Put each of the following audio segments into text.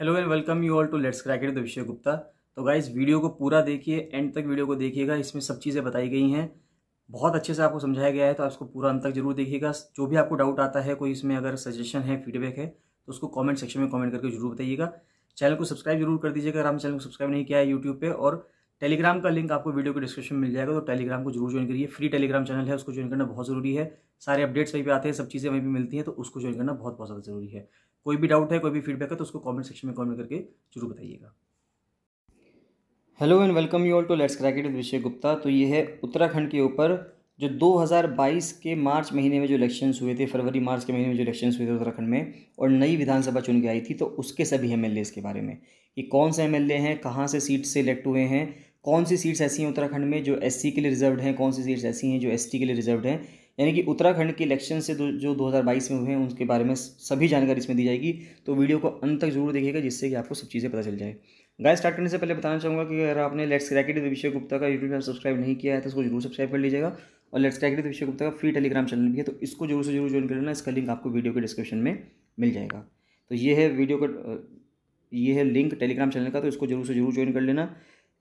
hello and welcome you all to let's crack it the Vishay Gupta तो guys video को पूरा देखिए एंड तक वीडियो को देखिएगा इसमें सब चीज़ें बताई गई हैं बहुत अच्छे से आपको समझाया गया है तो आप इसको पूरा अंत तक जरूर देखिएगा जो भी आपको डाउट आता है कोई इसमें अगर सजेशन है फीडबैक है तो उसको कॉमेंट सेक्शन में कॉमेंट करके जरूर बताइएगा चैनल को सब्सक्राइब जरूर कर दीजिएगा अगर हम चैनल को सब्सक्राइब नहीं किया है यूट्यूब पर और टेलीग्राम का लिंक आपको वीडियो के डिस्क्रिप्शन में मिल जाएगा तो टेलीग्राम को जरूर ज्वाइन करिए फ्री टेलीग्राम चैनल है उसको ज्वाइन करना बहुत जरूरी है सारे अपडेट्स वहीं पे आते हैं सब चीज़ें वहीं पे मिलती हैं तो उसको ज्वाइन करना बहुत बहुत ज़्यादा जरूरी है कोई भी डाउट है कोई भी फीडबैक है तो उसको कमेंट सेक्शन में कमेंट करके जरूर बताइएगा hello and welcome you all to let's crack it with Vishay Gupta तो ये है उत्तराखंड के ऊपर जो 2022 के मार्च महीने में जो इलेक्शंस हुए थे फरवरी मार्च के महीने में जो इलेक्शंस हुए थे उत्तराखंड में और नई विधानसभा चुन के आई थी तो उसके सभी एम के बारे में कि कौन से एम हैं कहाँ से सीट से इलेक्ट हुए हैं कौन सी सीट्स ऐसी हैं उत्तराखंड में जो एस के लिए रिजर्व हैं कौन सी सीट्स ऐसी हैं जो एस के लिए रिजर्व हैं यानी कि उत्तराखंड के इलेक्शन से जो 2022 में हुए हैं उनके बारे में सभी जानकारी इसमें दी जाएगी तो वीडियो को अंत तक जरूर देखिएगा जिससे कि आपको सब चीज़ें पता चल जाए गाय स्टार्ट करने से पहले बताना चाहूँगा कि अगर आपने लेट्स क्रैकेट विषय गुप्ता का यूट्यूब चैनल सब्सक्राइब नहीं किया है तो उसको जरूर सब्सक्राइब कर लीजिएगा और लेट्स क्रैकेट विषय गुप्ता का फ्री टेलीग्राम चैनल भी है तो इसको जरूर से जरूर ज्वाइन कर लेना इसका लिंक आपको वीडियो के डिस्क्रिप्शन में मिल जाएगा तो ये है वीडियो का ये है लिंक टेलीग्राम चैनल का तो इसको जरूर से जरूर ज्वाइन कर लेना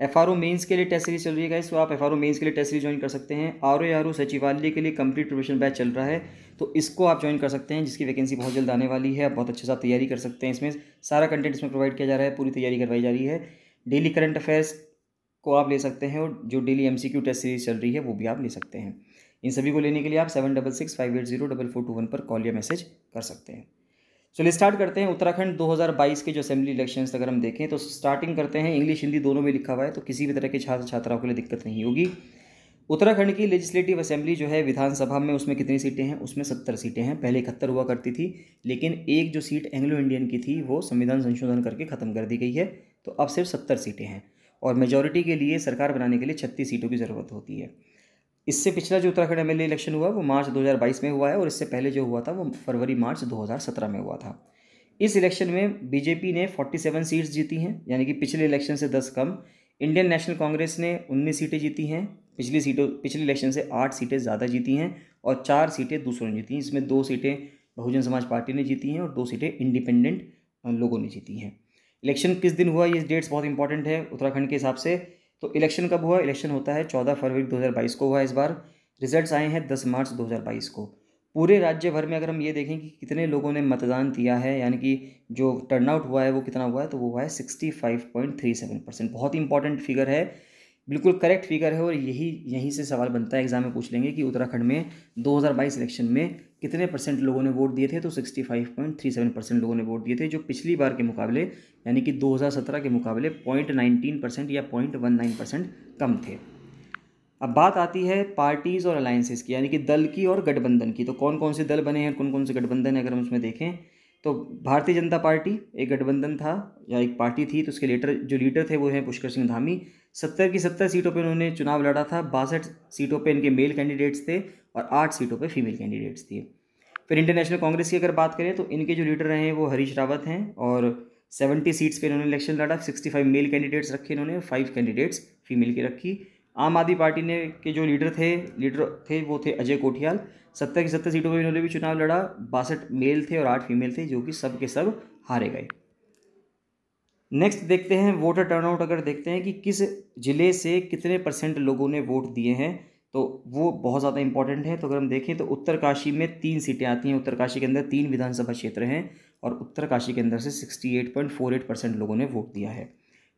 एफ आर ओ मेन्स के लिए टेस्ट सीरीज चल रही है तो आप एफ आर ओ मेन्स के लिए टेस्ट सीरीज ज्वाइन कर सकते हैं आर ओ आर ओ सचिवालय के लिए कंप्लीट प्रिपरेशन बैच चल रहा है तो इसको आप ज्वाइन कर सकते हैं जिसकी वैकेंसी बहुत जल्द आने वाली है आप बहुत अच्छे से तैयारी कर सकते हैं इसमें सारा कंटेंट इसमें प्रोवाइड किया जा रहा है पूरी तैयारी करवाई जा रही है डेली करंट अफेयर्स को आप ले सकते हैं और जो डेली एम टेस्ट सीरीज चल रही है वो भी आप ले सकते हैं इन सभी को लेने के लिए आप seven double six five eight zero double four two one पर कॉल या मैसेज कर सकते हैं चलिए स्टार्ट करते हैं उत्तराखंड 2022 के जो असेंबली इलेक्शंस अगर हम देखें तो स्टार्टिंग करते हैं इंग्लिश हिंदी दोनों में लिखा हुआ है तो किसी भी तरह के छात्र छात्राओं के लिए दिक्कत नहीं होगी उत्तराखंड की लेजिस्लेटिव असेंबली जो है विधानसभा में उसमें कितनी सीटें हैं उसमें सत्तर सीटें हैं पहले इकहत्तर हुआ करती थी लेकिन एक जो सीट एंग्लो इंडियन की थी वो संविधान संशोधन करके ख़त्म कर दी गई है तो अब सिर्फ सत्तर सीटें हैं और मेजोरिटी के लिए सरकार बनाने के लिए छत्तीस सीटों की ज़रूरत होती है इससे पिछला जो उत्तराखंड एम इलेक्शन हुआ वो मार्च 2022 में हुआ है और इससे पहले जो हुआ था वो फरवरी मार्च 2017 में हुआ था इस इलेक्शन में बीजेपी ने 47 सीट्स जीती हैं यानी कि पिछले इलेक्शन से 10 कम इंडियन नेशनल कांग्रेस ने 19 सीटें जीती हैं पिछली सीटों पिछले इलेक्शन से आठ सीटें ज़्यादा जीती हैं और चार सीटें दूसरों ने जीती हैं इसमें दो सीटें बहुजन समाज पार्टी ने जीती हैं और दो सीटें इंडिपेंडेंट लोगों ने जीती हैं इलेक्शन किस दिन हुआ ये डेट्स बहुत इंपॉर्टेंट है उत्तराखंड के हिसाब से तो इलेक्शन कब हुआ इलेक्शन होता है चौदह फरवरी दो को हुआ इस बार रिज़ल्ट आए हैं दस मार्च दो को पूरे राज्य भर में अगर हम ये देखें कि कितने लोगों ने मतदान किया है यानी कि जो टर्नआउट हुआ है वो कितना हुआ है तो वो हुआ है sixty five point three seven percent बहुत ही इंपॉर्टेंट फिगर है बिल्कुल करेक्ट फिगर है और यही यहीं से सवाल बनता है एग्जाम में पूछ लेंगे कि उत्तराखंड में बाईस इलेक्शन में कितने परसेंट लोगों ने वोट दिए थे तो 65.37 परसेंट लोगों ने वोट दिए थे जो पिछली बार के मुकाबले यानी कि 2017 के मुकाबले 0.19 परसेंट या 0.19 परसेंट कम थे अब बात आती है पार्टीज़ और अलायंसेस की यानी कि दल की और गठबंधन की तो कौन कौन से दल बने हैं कौन कौन से गठबंधन है अगर हम उसमें देखें तो भारतीय जनता पार्टी एक गठबंधन था या एक पार्टी थी तो उसके लीडर जो लीडर थे वो हैं पुष्कर सिंह धामी सत्तर की सत्तर सीटों पर उन्होंने चुनाव लड़ा था बासठ सीटों पर इनके मेल कैंडिडेट्स थे और आठ सीटों पर फीमेल कैंडिडेट्स थे फिर इंटरनेशनल कांग्रेस की अगर बात करें तो इनके जो लीडर रहे हैं वो हरीश रावत हैं और सेवेंटी सीट्स पर इन्होंने इलेक्शन लड़ा सिक्सटी फाइव मेल कैंडिडेट्स रखे इन्होंने फाइव कैंडिडेट्स फीमेल की रखी आम आदमी पार्टी ने के जो लीडर थे लीडर थे वो थे अजय कोठियाल सत्तर की सत्तर सीटों पर इन्होंने भी चुनाव लड़ा बासठ मेल थे और आठ फीमेल थे जो कि सब के सब हारे गए नेक्स्ट देखते हैं वोटर टर्नआउट अगर देखते हैं कि किस ज़िले से कितने परसेंट लोगों ने वोट दिए हैं तो वो बहुत ज़्यादा इंपॉर्टेंट है तो अगर हम देखें तो उत्तरकाशी में तीन सीटें आती हैं उत्तरकाशी के अंदर तीन विधानसभा क्षेत्र हैं और उत्तरकाशी के अंदर से 68.48 परसेंट लोगों ने वोट दिया है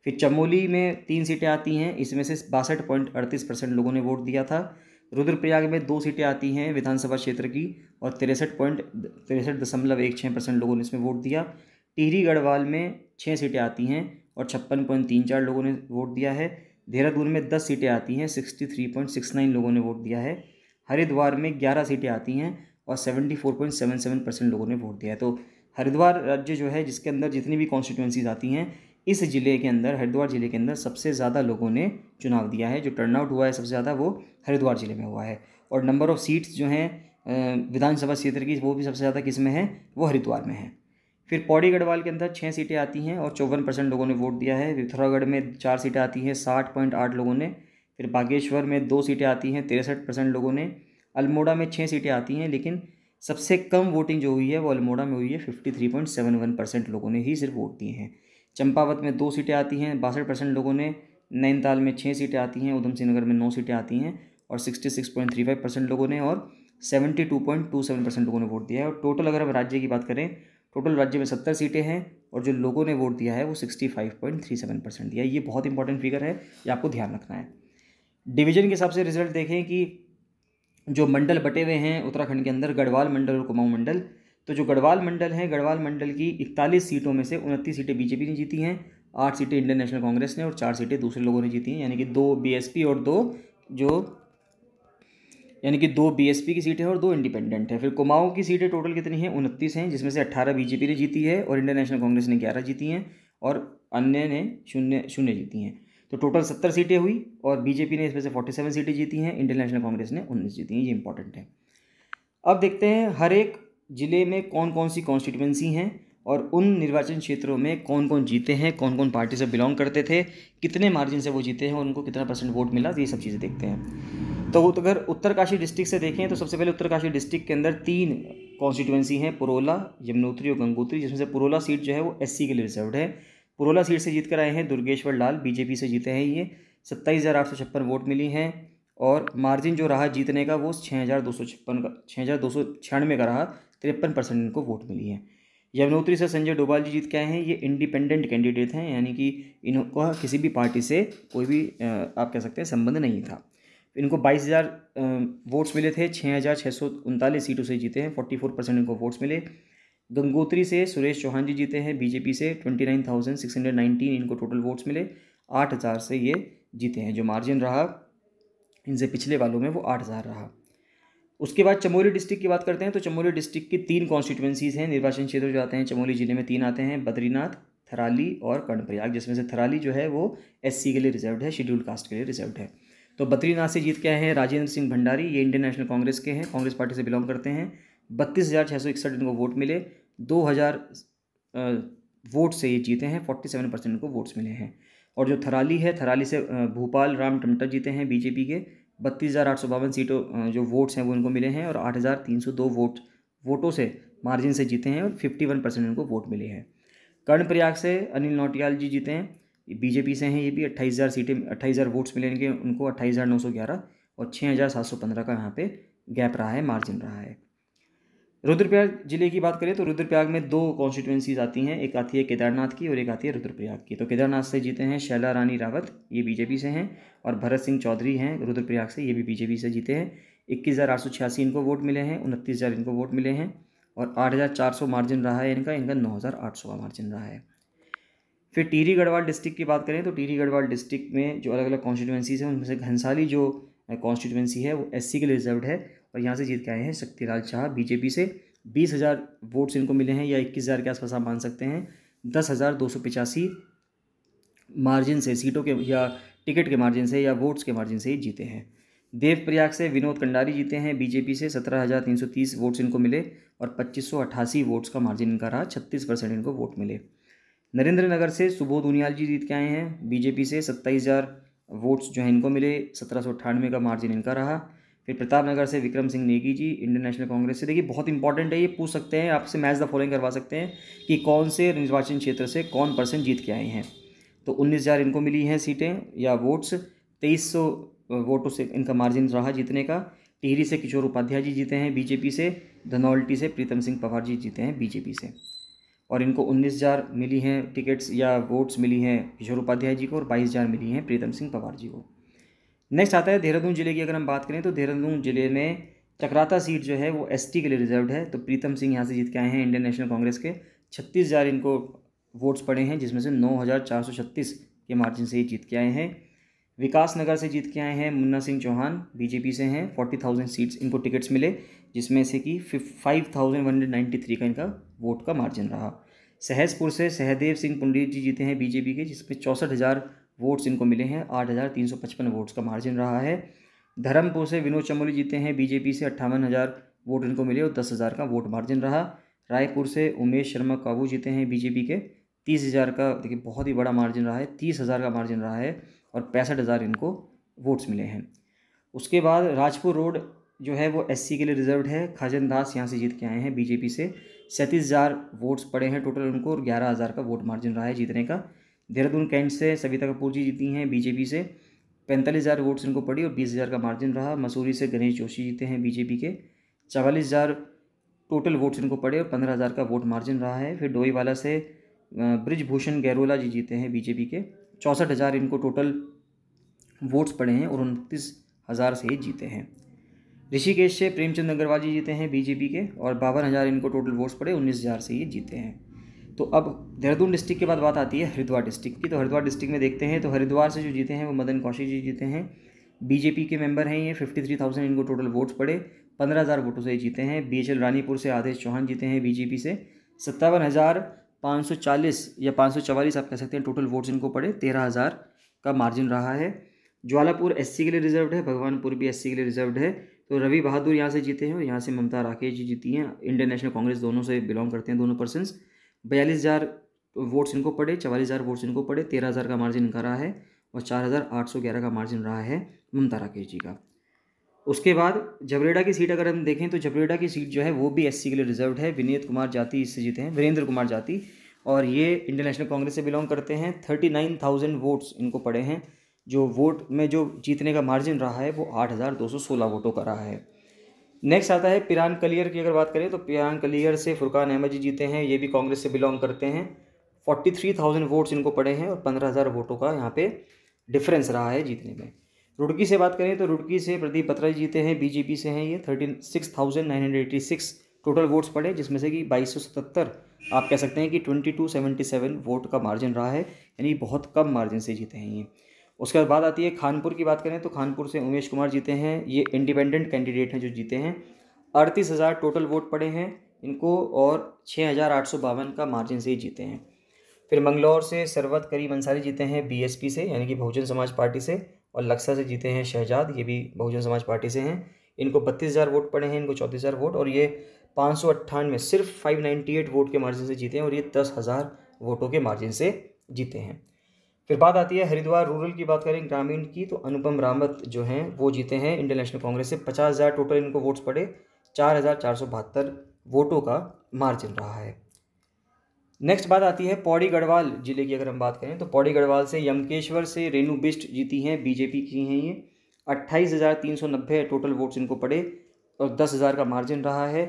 फिर चमोली में तीन सीटें आती हैं इसमें से बासठ पॉइंट अड़तीस परसेंट लोगों ने वोट दिया था रुद्रप्रयाग में दो सीटें आती हैं विधानसभा क्षेत्र की और तिरसठ पॉइंट तिरसठ दशमलव एक छः परसेंट लोगों ने इसमें वोट दिया टिहरी गढ़वाल में छः सीटें आती हैं और छप्पन पॉइंट तीन चार लोगों ने वोट दिया है देहरादून में दस सीटें आती हैं sixty three point six nine लोगों ने वोट दिया है हरिद्वार में ग्यारह सीटें आती हैं और seventy four point seven seven percent लोगों ने वोट दिया है तो हरिद्वार राज्य जो है जिसके अंदर जितनी भी कॉन्स्टिट्यूंसीज आती हैं इस ज़िले के अंदर हरिद्वार ज़िले के अंदर सबसे ज़्यादा लोगों ने चुनाव दिया है जो टर्नआउट हुआ है सबसे ज़्यादा वो हरिद्वार ज़िले में हुआ है और नंबर ऑफ़ सीट्स जो हैं विधानसभा क्षेत्र की वो भी सबसे ज़्यादा किस में है वो हरिद्वार में है फिर पौड़ी गढ़वाल के अंदर छः सीटें आती हैं और चौवन परसेंट लोगों ने वोट दिया है पिथौरागढ़ में चार सीटें आती हैं साठ पॉइंट आठ लोगों ने फिर बागेश्वर में दो सीटें आती हैं तिरसठ परसेंट लोगों ने अल्मोड़ा में छः सीटें आती हैं लेकिन सबसे कम वोटिंग जो हुई है वो अल्मोड़ा में हुई है fifty three point seven one percent लोगों ने ही सिर्फ वोट दिए हैं चंपावत में दो सीटें आती हैं बासठ परसेंट लोगों ने नैनीताल में छः सीटें आती हैं उधम सिंह नगर में नौ सीटें आती हैं और sixty six point three five percent लोगों ने और seventy two point two seven percent लोगों ने वोट दिया है और टोटल अगर हम राज्य की बात करें टोटल राज्य में सत्तर सीटें हैं और जो लोगों ने वोट दिया है वो sixty five point three seven percent दिया ये बहुत इंपॉर्टेंट फिगर है ये आपको ध्यान रखना है डिवीजन के हिसाब से रिजल्ट देखें कि जो मंडल बटे हुए हैं उत्तराखंड के अंदर गढ़वाल मंडल और कुमाऊं मंडल तो जो गढ़वाल मंडल है गढ़वाल मंडल की इकतालीस सीटों में से उनतीस सीटें बीजेपी ने जीती हैं आठ सीटें इंडियन नेशनल कांग्रेस ने और चार सीटें दूसरे लोगों ने जीती हैं यानी कि दो बी और दो जो यानी कि दो बीएसपी की सीटें हैं और दो इंडिपेंडेंट हैं फिर कुमाऊं की सीटें टोटल कितनी हैं उनतीस हैं जिसमें से अट्ठारह बीजेपी ने जीती है और इंडियन नेशनल कांग्रेस ने ग्यारह जीती हैं और अन्य ने शून्य शून्य जीती हैं तो टोटल सत्तर सीटें हुई और बीजेपी ने इसमें से फोर्टी सेवन सीटें जीती हैं इंडियन नेशनल कांग्रेस ने उन्नीस जीती हैं ये इंपॉर्टेंट है अब देखते हैं हर एक ज़िले में कौन कौन सी कॉन्स्टिट्यूंसी हैं और उन निर्वाचन क्षेत्रों में कौन कौन जीते हैं कौन कौन पार्टी से बिलोंग करते थे कितने मार्जिन से वो जीते हैं और उनको कितना परसेंट वोट मिला तो ये सब चीज़ें देखते हैं तो अगर उत्तरकाशी डिस्ट्रिक्ट से देखें तो सबसे पहले उत्तरकाशी डिस्ट्रिक्ट के अंदर तीन कॉन्स्टिट्यूंसी हैं पुरोला यमुनोत्री और गंगोत्री जिसमें से पुरोला सीट जो है वो एस के लिए रिजर्व है पुरोला सीट से जीत कर आए हैं दुर्गेश्वर लाल बीजेपी से जीते हैं ये सत्ताईस हज़ार आठ सौ छप्पन वोट मिली हैं और मार्जिन जो रहा जीतने का वो छः हज़ार दो सौ छप्पन का छः हज़ार दो सौ छियानवे का रहा तिरपन परसेंट इनको वोट मिली है यमुनोत्री से संजय डोभाल जी जीत के आए हैं ये इंडिपेंडेंट कैंडिडेट हैं यानी कि इनको किसी भी पार्टी से कोई भी आप कह सकते हैं संबंध नहीं था इनको बाईस हज़ार वोट्स मिले थे छः हज़ार छः सौ उनतालीस सीटों से जीते हैं फोर्टी फोर परसेंट इनको वोट्स मिले गंगोत्री से सुरेश चौहान जी जीते हैं बीजेपी से twenty nine thousand six hundred nineteen इनको टोटल वोट्स मिले आठ हज़ार से ये जीते हैं जो मार्जिन रहा इनसे पिछले वालों में वो आठ हज़ार रहा उसके बाद चमोली डिस्ट्रिक्ट की बात करते हैं तो चमोली डिस्ट्रिक्ट की तीन कॉन्स्टिट्यूंसीज़ हैं निर्वाचन क्षेत्र जो आते हैं चमोली ज़िले में तीन आते हैं बद्रीनाथ थराली और कर्णप्रयाग जिसमें से थराली जो है वो एससी के लिए रिजर्व है शेड्यूल कास्ट के लिए रिजर्व है तो बद्रीनाथ से जीत के आए हैं राजेंद्र सिंह भंडारी ये इंडियन नेशनल कांग्रेस के हैं कांग्रेस पार्टी से बिलोंग करते हैं बत्तीस हज़ार छः सौ इकसठ इनको वोट मिले दो हज़ार वोट से ये जीते हैं फोर्टी सेवन परसेंट इनको वोट्स मिले हैं और जो थराली है थराली से भोपाल राम टमटर जीते हैं बीजेपी के बत्तीस हज़ार आठ सौ बावन सीटों जो वोट्स हैं वो इनको मिले हैं और आठ हज़ार तीन सौ दो वोट वोटों से मार्जिन से जीते हैं और फिफ्टी वन परसेंट इनको वोट मिले हैं कर्णप्रयाग से अनिल नौटियाल जी जीते हैं बीजेपी से हैं ये भी अट्ठाईस हज़ार सीटें अट्ठाईस हज़ार वोट्स मिलेंगे उनको अट्ठाईस हज़ार नौ सौ ग्यारह और छः हज़ार सात सौ पंद्रह का यहाँ पे गैप रहा है मार्जिन रहा है रुद्रप्रयाग जिले की बात करें तो रुद्रप्रयाग में दो कॉन्स्टिट्यूंसीज आती हैं एक आती है केदारनाथ की और एक आती है रुद्रप्रयाग की तो केदारनाथ से जीते हैं शैला रानी रावत ये बीजेपी से हैं और भरत सिंह चौधरी हैं रुद्रप्रयाग से ये भी बीजेपी से जीते हैं इक्कीस हज़ार आठ सौ छियासी इनको वोट मिले हैं उनतीस हज़ार इनको वोट मिले हैं और आठ हज़ार चार सौ मार्जिन रहा है इनका इनका नौ हज़ार आठ सौ का मार्जिन रहा है फिर टीरी गढ़वाल डिस्ट्रिक्ट की बात करें तो टीरी गढ़वाल डिस्ट्रिक्ट में जो अलग अलग कॉन्स्टिट्यूंसीज़ हैं उनमें से घनसाली जो कॉन्स्टिट्यूंसी है वो एस के लिए रिजर्व है और यहाँ से जीत के आए हैं शक्तिलाल शाह बीजेपी से बीस हज़ार वोट्स इनको मिले हैं या इक्कीस हज़ार के आसपास आप मान सकते हैं दस हज़ार दो सौ पिचासी मार्जिन से सीटों के या टिकट के मार्जिन से या वोट्स के मार्जिन से ही जीते हैं देवप्रयाग से विनोद कंडारी जीते हैं बीजेपी से सत्रह हज़ार तीन सौ तीस वोट्स इनको मिले और पच्चीस सौ अट्ठासी वोट्स का मार्जिन इनका रहा छत्तीस परसेंट इनको वोट मिले नरेंद्र नगर से सुबोध उनियाल जी जीत के आए हैं बीजेपी से सत्ताईस हज़ार वोट्स जो है इनको मिले सत्रह सौ अट्ठानवे का मार्जिन इनका रहा फिर प्रताप नगर से Vikram Singh Negi ji Indian National Congress से देखिए बहुत इंपॉर्टेंट है ये पूछ सकते हैं आपसे मैच द फॉलोइंग करवा सकते हैं कि कौन से निर्वाचन क्षेत्र से कौन पर्सन जीत के आए हैं तो उन्नीस हज़ार इनको मिली हैं सीटें या वोट्स तेईस सौ वोटों से इनका मार्जिन रहा जीतने का टिहरी से किशोर उपाध्याय जी जीते हैं बीजेपी से धनौल्टी से प्रीतम सिंह पवार जी जीते हैं बीजेपी से और इनको उन्नीस हज़ार मिली हैं टिकट्स या वोट्स मिली हैं किशोर उपाध्याय जी को और बाईस हज़ार मिली हैं प्रीतम सिंह पवार जी को नेक्स्ट आता है देहरादून ज़िले की अगर हम बात करें तो देहरादून ज़िले में चक्राता सीट जो है वो एस के लिए रिजर्व है तो प्रीतम सिंह यहाँ से जीत के आए हैं इंडियन नेशनल कांग्रेस के छत्तीस हज़ार इनको वोट्स पड़े हैं जिसमें से नौ हज़ार चार सौ छत्तीस के मार्जिन से ही जीत के आए हैं विकास नगर से जीत के आए हैं मुन्ना सिंह चौहान बीजेपी से हैं फोर्टी थाउजेंड सीट्स इनको टिकट्स मिले जिसमें से कि five thousand one hundred ninety three का इनका वोट का मार्जिन रहा सहजपुर से सहदेव सिंह पुंडरीत जी जीते हैं बीजेपी के जिसमें चौंसठ हज़ार वोट्स इनको मिले हैं आठ हज़ार तीन सौ पचपन वोट्स का मार्जिन रहा है धर्मपुर से विनोद चमोली जीते हैं बीजेपी से अट्ठावन हज़ार वोट इनको मिले और दस हज़ार का वोट मार्जिन रहा रायपुर से उमेश शर्मा काबू जीते हैं बीजेपी के तीस हज़ार का देखिए बहुत ही बड़ा मार्जिन रहा है तीस हज़ार का मार्जिन रहा है और पैंसठ हज़ार इनको वोट्स मिले हैं उसके बाद राजपुर रोड जो है वो एस के लिए रिजर्व है खाजन दास यहाँ से जीत के आए हैं बीजेपी से सैंतीस हज़ार वोट्स पड़े हैं टोटल उनको और ग्यारह हज़ार का वोट मार्जिन रहा है जीतने का देहरादून कैंट से सविता कपूर जी जीती हैं बीजेपी से पैंतालीस हज़ार वोट्स इनको पड़ी और बीस हज़ार का मार्जिन रहा मसूरी से गणेश जोशी जीते हैं बीजेपी के चवालीस हज़ार टोटल वोट्स इनको पड़े और पंद्रह हज़ार का वोट मार्जिन रहा है फिर डोईवाला से ब्रिजभूषण गैरोला जी जीते हैं बीजेपी के चौंसठ हज़ार इनको टोटल वोट्स पड़े हैं और उनतीस हज़ार से ही जीते हैं ऋषिकेश से प्रेमचंद अग्रवाल जी जीते हैं बीजेपी के और बावन हज़ार इनको टोटल वोट्स पड़े उन्नीस हज़ार से ये जीते हैं तो अब देहरादून डिस्ट्रिक्ट के बाद बात आती है हरिद्वार डिस्ट्रिक्ट की तो हरिद्वार डिस्ट्रिक्ट में देखते हैं तो हरिद्वार से जो जीते हैं वो मदन कौशिक जी जीते हैं बीजेपी के मेंबर हैं ये फिफ्टी थ्री थाउजेंड इनको टोटल वोट्स पड़े पंद्रह हज़ार वोटों से जीते हैं बी एच एल रानीपुर से आदेश चौहान जीते हैं बीजेपी से सत्तावन हज़ार 540 या पाँच आप कह सकते हैं टोटल वोट्स इनको पड़े तेरह हज़ार का मार्जिन रहा है ज्वालापुर एससी के लिए रिजर्व है भगवानपुर भी एससी के लिए रिजर्व है तो रवि बहादुर यहाँ से जीते हैं और यहाँ से ममता राकेश जी जीती हैं इंडियन नेशनल कांग्रेस दोनों से बिलोंग करते हैं दोनों पर्सनस बयालीस हज़ार वोट्स इनको पड़े चवालीस हज़ार वोट्स इनको पड़े तेरह हज़ार का मार्जिन इनका रहा है और चार हज़ार आठ सौ ग्यारह का मार्जिन रहा है ममता राकेश जी का उसके बाद जबरेडा की सीट अगर हम देखें तो जबरेडा की सीट जो है वो भी एस के लिए रिजर्व है विनीत कुमार जाति इससे जीते हैं वीरेंद्र कुमार जाति और ये इंडियन नेशनल कांग्रेस से बिलोंग करते हैं थर्टी नाइन थाउजेंड वोट्स इनको पड़े हैं जो वोट में जो जीतने का मार्जिन रहा है वो आठ हज़ार दो सौ सोलह वोटों का रहा है नेक्स्ट आता है पिरान कलियर की अगर बात करें तो पिरान कलियर से फुरकान अहमद जी जीते हैं ये भी कांग्रेस से बिलोंग करते हैं फोर्टी थ्री थाउजेंड वोट्स इनको पड़े हैं और पंद्रह हज़ार वोटों का यहाँ पे डिफरेंस रहा है जीतने में रुड़की से बात करें तो रुड़की से प्रदीप बत्रा जी जीते हैं बीजेपी से हैं ये thirty six thousand nine hundred eighty six total votes पड़े जिसमें से कि बाईस सौ सतहत्तर आप कह सकते हैं कि twenty two seventy seven vote का मार्जिन रहा है यानी बहुत कम मार्जिन से जीते हैं ये उसके बाद आती है खानपुर की बात करें तो खानपुर से उमेश कुमार जीते हैं ये इंडिपेंडेंट कैंडिडेट हैं जो जीते हैं अड़तीस हज़ार टोटल वोट पड़े हैं इनको और छः हज़ार आठ सौ बावन का मार्जिन से ही जीते हैं फिर मंगलौर से सरवत करीम अंसारी जीते हैं बीएसपी से यानी कि बहुजन समाज पार्टी से और लक्सा से जीते हैं शहजाद ये भी बहुजन समाज पार्टी से हैं इनको बत्तीस हज़ार वोट पड़े हैं इनको चौंतीस हज़ार वोट और ये पाँच सौ अट्ठानवे सिर्फ फाइव नाइन्टी एट वोट के मार्जिन से जीते हैं और ये दस हज़ार वोटों के मार्जिन से जीते हैं फिर बात आती है हरिद्वार रूरल की बात करें ग्रामीण की तो अनुपम रामत जो हैं वो जीते हैं इंडियन नेशनल कांग्रेस से पचास हज़ार टोटल इनको वोट्स पड़े चार हज़ार चार सौ बहत्तर वोटों का मार्जिन रहा है नेक्स्ट बात आती है पौड़ी गढ़वाल जिले की अगर हम बात करें तो पौड़ी गढ़वाल से यमकेश्वर से रेणु बिष्ट जीती हैं बीजेपी की हैं ये अट्ठाईस हज़ार तीन सौ नब्बे टोटल वोट्स इनको पड़े और दस हज़ार का मार्जिन रहा है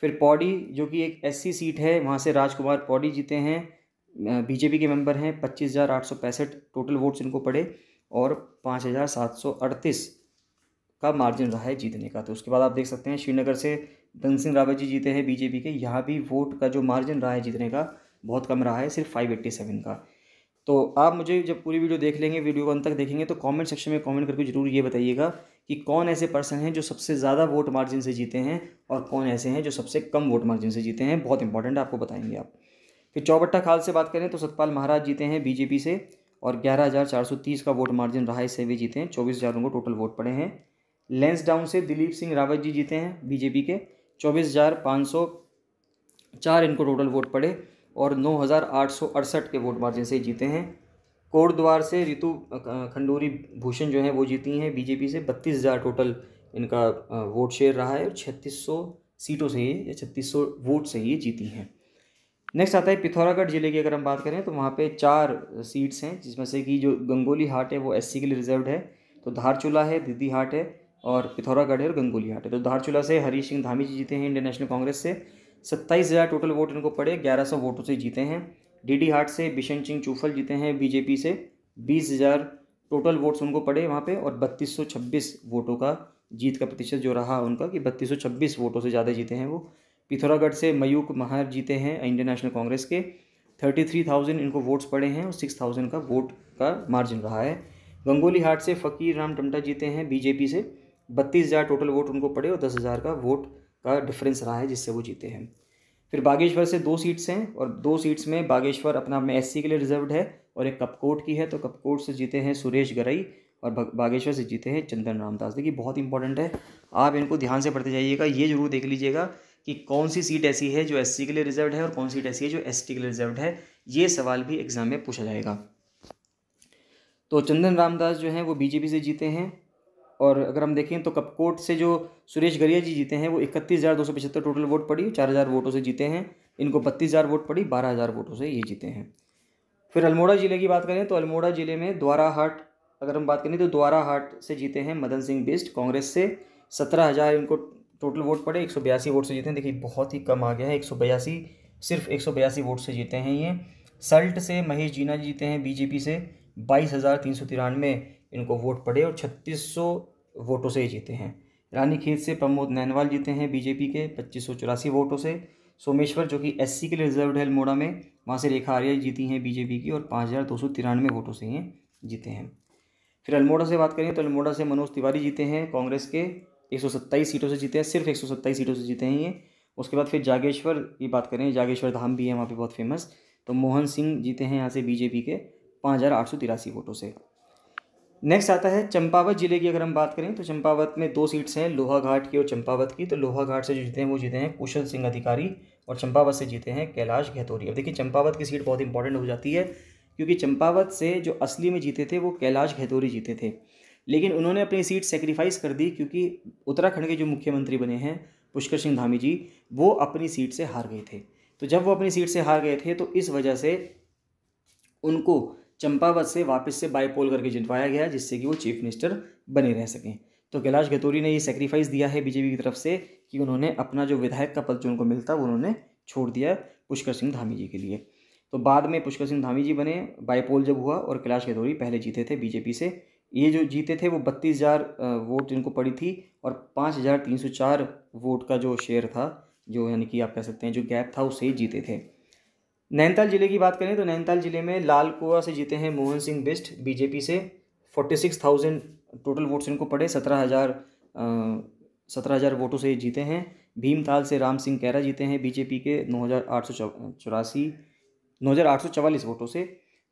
फिर पौड़ी जो कि एक एससी सीट है वहाँ से राजकुमार पौड़ी जीते हैं बीजेपी के मेंबर हैं पच्चीस हज़ार आठ सौ पैंसठ टोटल वोट्स इनको पड़े और पाँच हज़ार सात सौ अड़तीस का मार्जिन रहा है जीतने का तो उसके बाद आप देख सकते हैं श्रीनगर से धन सिंह रावत जी जीते हैं बीजेपी के यहाँ भी वोट का जो मार्जिन रहा है जीतने का बहुत कम रहा है सिर्फ फाइव एट्टी सेवन का तो आप मुझे जब पूरी वीडियो देख लेंगे वीडियो को अंत तक देखेंगे तो कमेंट सेक्शन में कमेंट करके जरूर ये बताइएगा कि कौन ऐसे पर्सन हैं जो सबसे ज़्यादा वोट मार्जिन से जीते हैं और कौन ऐसे हैं जो सबसे कम वोट मार्जिन से जीते हैं बहुत इंपॉर्टेंट आपको बताएंगे आप फिर चौबट्टा खाल से बात करें तो सतपाल महाराज जीते हैं बीजेपी से और ग्यारह हज़ार चार सौ तीस का वोट मार्जिन रहा इससे भी जीते हैं चौबीस हज़ार उनको टोटल वोट पड़े हैं लेंस डाउन से दिलीप सिंह रावत जी जीते हैं बीजेपी के चौबीस हज़ार पाँच सौ चार इनको टोटल वोट पड़े और नौ के वोट मार्जिन से जीते हैं कोटद्वार से रितु खंडूरी भूषण जो है वो जीती हैं बीजेपी से बत्तीस हज़ार टोटल इनका वोट शेयर रहा है और छत्तीस सौ सीटों से ये या छत्तीस सौ वोट से ये जीती हैं नेक्स्ट आता है पिथौरागढ़ जिले की अगर हम बात करें तो वहाँ पे चार सीट्स हैं जिसमें से कि जो गंगोली हाट है वो एस के लिए रिजर्व है तो धारचूला है दीदी हाट है और पिथौरागढ़ है और गंगोली हाट है तो धारचूला से हरीश सिंह धामी जी जीते हैं इंडियन नेशनल कांग्रेस से सत्ताईस हज़ार टोटल वोट इनको पड़े ग्यारह सौ वोटों से जीते हैं डीडी हाट से बिशन सिंह चूफल जीते हैं बीजेपी से बीस हज़ार टोटल वोट्स उनको पड़े वहाँ पे और बत्तीस सौ छब्बीस वोटों का जीत का प्रतिशत जो रहा उनका कि बत्तीस सौ छब्बीस वोटों से ज़्यादा जीते हैं वो पिथौरागढ़ से मयूक महार जीते हैं इंडियन नेशनल कांग्रेस के थर्टी थ्री थाउजेंड इनको वोट्स पड़े हैं और सिक्स थाउजेंड का वोट का मार्जिन रहा है गंगोली हाट से फ़कीर राम टमटा जीते हैं बीजेपी से बत्तीस हज़ार टोटल वोट उनको पड़े और दस हज़ार का वोट का डिफरेंस रहा है जिससे वो जीते हैं फिर बागेश्वर से दो सीट्स हैं और दो सीट्स में बागेश्वर अपना में एस के लिए रिजर्वड है और एक कपकोट की है तो कपकोट से जीते हैं सुरेश गरई और बागेश्वर से जीते हैं चंदन रामदास देखिए बहुत इंपॉर्टेंट है आप इनको ध्यान से पढ़ते जाइएगा ये जरूर देख लीजिएगा कि कौन सी सीट ऐसी है जो एस के लिए रिजर्व्ड है और कौन सी सीट ऐसी है जो एस के लिए रिजर्व्ड है ये सवाल भी एग्ज़ाम में पूछा जाएगा तो चंदन रामदास जो हैं वो बीजेपी से जीते हैं और अगर हम देखें तो कपकोट से जो सुरेश गरिया जी जीते हैं वो इकतीस हज़ार दो सौ पचहत्तर टोटल वोट पड़ी चार हज़ार वोटों से जीते हैं इनको बत्तीस हज़ार वोट पड़ी बारह हज़ार वोटों से ये जीते हैं फिर अल्मोड़ा ज़िले की बात करें तो अल्मोड़ा ज़िले में द्वाराहाट अगर हम बात करें तो द्वाराहाट से जीते हैं मदन सिंह बिस्ट कांग्रेस से सत्रह हज़ार इनको टोटल वोट पड़े एक सौ बयासी वोट से जीते हैं देखिए बहुत ही कम आ गया है एक सौ बयासी सिर्फ एक सौ बयासी वोट से जीते हैं ये सल्ट से महेश जीना जीते हैं बीजेपी से बाईस हज़ार तीन सौ तिरानवे इनको वोट पड़े और छत्तीस सौ वोटों से जीते हैं रानीखेत से प्रमोद नैनवाल जीते हैं बीजेपी के पच्चीस सौ चौरासी वोटों से सोमेश्वर जो कि एससी के लिए रिजर्व है अल्मोड़ा में वहाँ से रेखा आर्या जीती हैं बीजेपी की और पाँच हज़ार दो सौ तिरानवे वोटों से ये जीते हैं फिर अल्मोड़ा से बात करें तो अल्मोड़ा से मनोज तिवारी जीते हैं कांग्रेस के एक सौ सत्ताईस सीटों से जीते हैं सिर्फ एक सौ सत्ताईस सीटों से जीते हैं ये उसके बाद फिर जागेश्वर की बात करें जागेश्वर धाम भी है वहाँ पर बहुत फेमस तो मोहन सिंह जीते हैं यहाँ से बीजेपी के पाँच हज़ार आठ सौ तिरासी वोटों से नेक्स्ट आता है चंपावत जिले की अगर हम बात करें तो चंपावत में दो सीट्स हैं लोहाघाट की और चंपावत की तो लोहाघाट से जो जीते हैं वो जीते हैं कुशल सिंह अधिकारी और चंपावत से जीते हैं कैलाश गहतोरी अब देखिए चंपावत की सीट बहुत इंपॉर्टेंट हो जाती है क्योंकि चंपावत से जो असली में जीते थे वो कैलाश गहतोरी जीते थे लेकिन उन्होंने अपनी सीट सेक्रीफाइस कर दी क्योंकि उत्तराखंड के जो मुख्यमंत्री बने हैं पुष्कर सिंह धामी जी वो अपनी सीट से हार गए थे तो जब वो अपनी सीट से हार गए थे तो इस वजह से उनको चंपावत से वापस से बाईपोल करके जितवाया गया जिससे कि वो चीफ मिनिस्टर बने रह सकें तो कैलाश गतोरी ने ये सेक्रीफाइस दिया है बीजेपी की तरफ से कि उन्होंने अपना जो विधायक का पद जो उनको मिलता वो उन्होंने छोड़ दिया पुष्कर सिंह धामी जी के लिए तो बाद में पुष्कर सिंह धामी जी बने बाईपोल जब हुआ और कैलाश गतोरी पहले जीते थे बीजेपी से ये जो जीते थे वो बत्तीस हज़ार वोट इनको पड़ी थी और पाँच हज़ार तीन सौ चार वोट का जो शेयर था जो यानी कि आप कह सकते हैं जो गैप था उससे ही जीते थे नैनीताल जिले की बात करें तो नैनीताल जिले में लाल कुआ से जीते हैं मोहन सिंह बिस्ट बीजेपी से forty six thousand total votes इनको पड़े सत्रह हज़ार सत्रह हज़ार वोटों से जीते हैं भीमताल से राम सिंह कैरा जीते हैं बीजेपी के नौ हज़ार आठ सौ चौरासी नौ हज़ार आठ सौ चवालीस वोटों से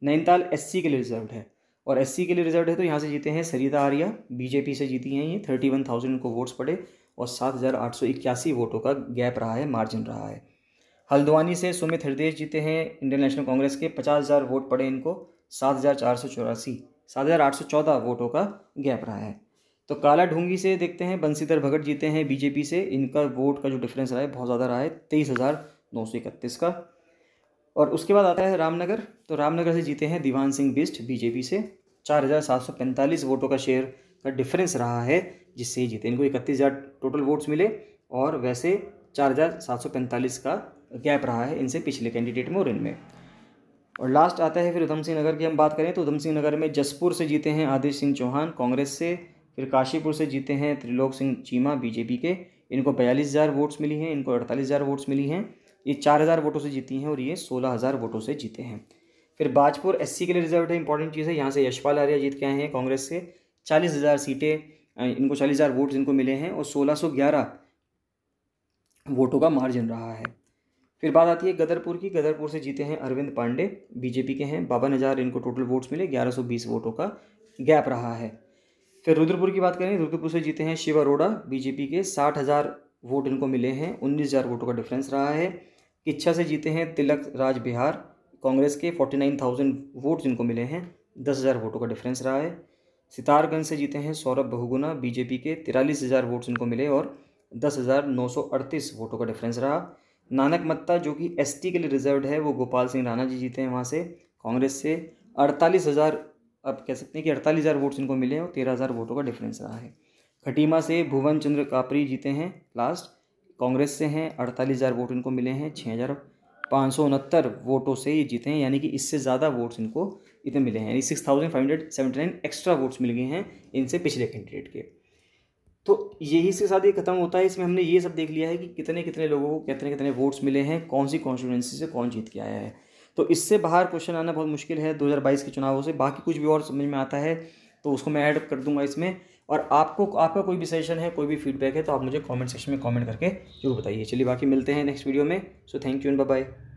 नैनीताल एस के लिए रिजर्व है और एस के लिए रिजर्व है तो यहाँ से जीते हैं सरिता आर्या बीजेपी से जीती हैं ये थर्टी वन थाउजेंड इनको वोट्स पड़े और सात हज़ार आठ सौ इक्यासी वोटों का गैप रहा है मार्जिन रहा है हल्द्वानी से सुमित हृदय जीते हैं इंडियन नेशनल कांग्रेस के पचास हज़ार वोट पड़े इनको सात हज़ार चार सौ चौरासी सात हज़ार आठ सौ चौदह वोटों का गैप रहा है तो काला ढूंगी से देखते हैं बंसीधर भगत जीते हैं बीजेपी से इनका वोट का जो डिफरेंस रहा है बहुत ज़्यादा रहा है तेईस हज़ार नौ सौ इकतीस का और उसके बाद आता है रामनगर तो रामनगर से जीते हैं दीवान सिंह बिस्ट बीजेपी से चार हज़ार सात सौ पैंतालीस वोटों का शेयर का डिफरेंस रहा है जिससे ही जीते इनको इकतीस हज़ार टोटल वोट्स मिले और वैसे चार हज़ार सात सौ पैंतालीस का गैप रहा है इनसे पिछले कैंडिडेट में और इनमें और लास्ट आता है फिर उधम सिंह नगर की हम बात करें तो उधम सिंह नगर में जसपुर से जीते हैं आदित्य सिंह चौहान कांग्रेस से फिर काशीपुर से जीते हैं त्रिलोक सिंह चीमा बीजेपी के इनको बयालीस हज़ार वोट्स मिली हैं इनको अड़तालीस हज़ार वोट्स मिली हैं ये चार हज़ार वोटों से जीती हैं और ये सोलह हज़ार वोटों से जीते हैं फिर बाजपुर एस के लिए रिजर्व है इंपॉर्टेंट चीज़ है यहाँ से यशपाल आर्या जीत के आए हैं कांग्रेस से चालीस हज़ार सीटें इनको चालीस हज़ार वोट्स इनको मिले हैं और सोलह सौ ग्यारह वोटों का मार्जिन रहा है फिर बात आती है गदरपुर की गदरपुर से जीते हैं अरविंद पांडे बीजेपी के हैं बावन हज़ार इनको टोटल वोट्स मिले 1120 वोटों का गैप रहा है फिर रुद्रपुर की बात करें रुद्रपुर से जीते हैं शिव अरोड़ा बीजेपी के साठ हज़ार वोट इनको मिले हैं उन्नीस हज़ार वोटों का डिफरेंस रहा है इच्छा से जीते हैं तिलक राज बिहार कांग्रेस के फोर्टी नाइन थाउजेंड वोट्स इनको मिले हैं दस हज़ार वोटों का डिफरेंस रहा है सितारगंज से जीते हैं सौरभ बहुगुना बीजेपी के तिरालीस हज़ार वोट्स इनको मिले और दस हज़ार नौ सौ अड़तीस वोटों का डिफरेंस रहा नानक मत्ता जो कि एसटी के लिए रिजर्व है वो गोपाल सिंह राणा जी जीते हैं वहाँ से कांग्रेस से अड़तालीस हज़ार आप कह सकते हैं कि अड़तालीस हज़ार वोट्स इनको मिले हैं और तेरह हज़ार वोटों का डिफरेंस रहा है खटीमा से भुवन चंद्र कापरी जीते हैं लास्ट कांग्रेस से हैं अड़तालीस हज़ार वोट इनको मिले हैं छः हज़ार पाँच सौ उनहत्तर वोटों से ये जीते हैं यानी कि इससे ज़्यादा वोट्स इनको इतने मिले हैं यानी six thousand five hundred seventy nine extra votes मिल गए हैं इनसे पिछले कैंडिडेट के तो यही से साथ ये खत्म होता है इसमें हमने ये सब देख लिया है कि कितने कितने लोगों को कितने कितने वोट्स मिले हैं कौन सी कॉन्स्टिट्यूंसी से कौन जीत के आया है तो इससे बाहर क्वेश्चन आना बहुत मुश्किल है 2022 के चुनावों से बाकी कुछ भी और समझ में आता है तो उसको मैं ऐड कर दूंगा इसमें और आपको आपका कोई भी सजेशन है कोई भी फीडबैक है तो आप मुझे कमेंट सेक्शन में कमेंट करके जरूर बताइए चलिए बाकी मिलते हैं नेक्स्ट वीडियो में so thank you and bye